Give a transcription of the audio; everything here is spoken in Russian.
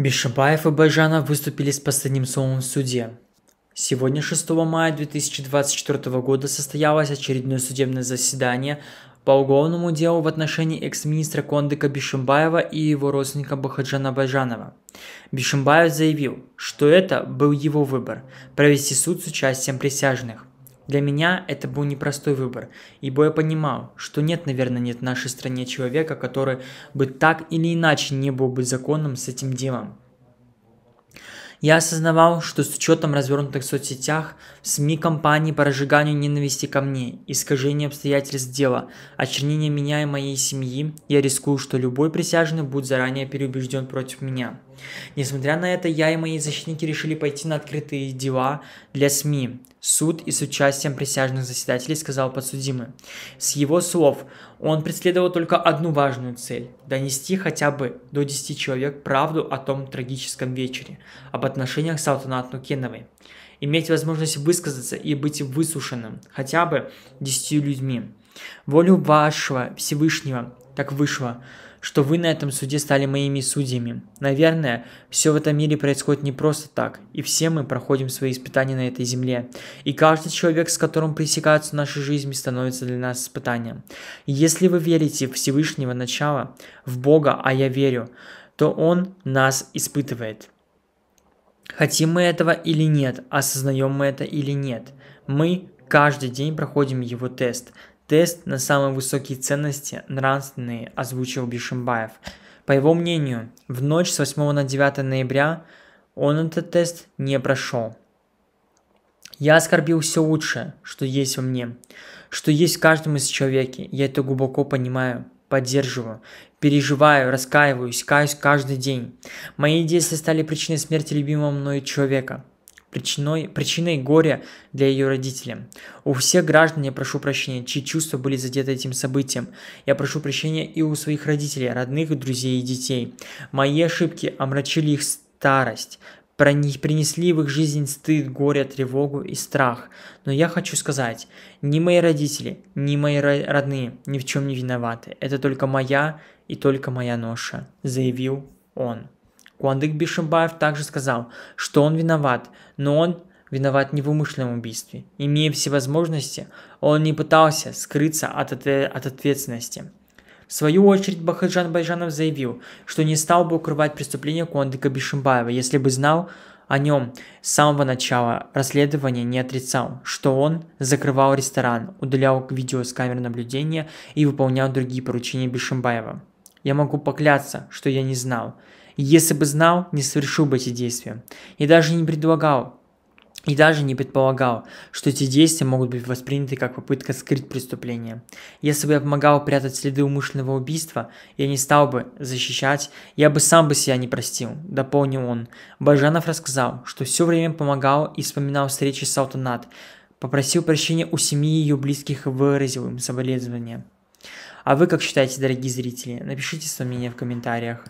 Бишабаев и Байжанов выступили с последним словом в суде. Сегодня, 6 мая 2024 года, состоялось очередное судебное заседание по уголовному делу в отношении экс-министра Кондыка Бишимбаева и его родственника Бахаджана Байжанова. Бишимбаев заявил, что это был его выбор – провести суд с участием присяжных. Для меня это был непростой выбор, ибо я понимал, что нет, наверное, нет в нашей стране человека, который бы так или иначе не был бы законным с этим делом. Я осознавал, что с учетом развернутых в соцсетях, в СМИ кампании по разжиганию ненависти ко мне, искажения обстоятельств дела, очернение меня и моей семьи, я рискую, что любой присяжный будет заранее переубежден против меня. Несмотря на это, я и мои защитники решили пойти на открытые дела для СМИ. Суд и с участием присяжных заседателей сказал подсудимый. С его слов, он преследовал только одну важную цель – донести хотя бы до 10 человек правду о том трагическом вечере, об отношениях Салтанат Нукеновой. Иметь возможность высказаться и быть выслушанным хотя бы 10 людьми. Волю вашего Всевышнего, так вышло, что вы на этом суде стали моими судьями. Наверное, все в этом мире происходит не просто так, и все мы проходим свои испытания на этой земле. И каждый человек, с которым пресекаются наши жизни, становится для нас испытанием. если вы верите в Всевышнего начала, в Бога, а я верю, то Он нас испытывает. Хотим мы этого или нет, осознаем мы это или нет, мы каждый день проходим его тест – Тест на самые высокие ценности нравственные озвучил Бишимбаев. По его мнению, в ночь с 8 на 9 ноября он этот тест не прошел. Я оскорбил все лучшее, что есть во мне, что есть в каждом из человеки. Я это глубоко понимаю, поддерживаю, переживаю, раскаиваюсь, каюсь каждый день. Мои действия стали причиной смерти любимого мной человека причиной, причиной горя для ее родителей. У всех граждан я прошу прощения, чьи чувства были задеты этим событием. Я прошу прощения и у своих родителей, родных, друзей и детей. Мои ошибки омрачили их старость, принесли в их жизнь стыд, горе, тревогу и страх. Но я хочу сказать, ни мои родители, ни мои родные ни в чем не виноваты. Это только моя и только моя ноша, заявил он. Куандык Бишимбаев также сказал, что он виноват, но он виноват не в умышленном убийстве. Имея все возможности, он не пытался скрыться от, от, от ответственности. В свою очередь Бахаджан Байжанов заявил, что не стал бы укрывать преступление Куандыка Бишимбаева, если бы знал о нем с самого начала расследования не отрицал, что он закрывал ресторан, удалял видео с камер наблюдения и выполнял другие поручения Бишимбаева. Я могу поклясться, что я не знал. И если бы знал, не совершил бы эти действия. И даже не предлагал, и даже не предполагал, что эти действия могут быть восприняты как попытка скрыть преступление. Если бы я помогал прятать следы умышленного убийства, я не стал бы защищать, я бы сам бы себя не простил, дополнил он. Бажанов рассказал, что все время помогал и вспоминал встречи с Алтанат, попросил прощения у семьи ее близких и выразил им соболезнования. А вы как считаете, дорогие зрители? Напишите свое мнение в комментариях.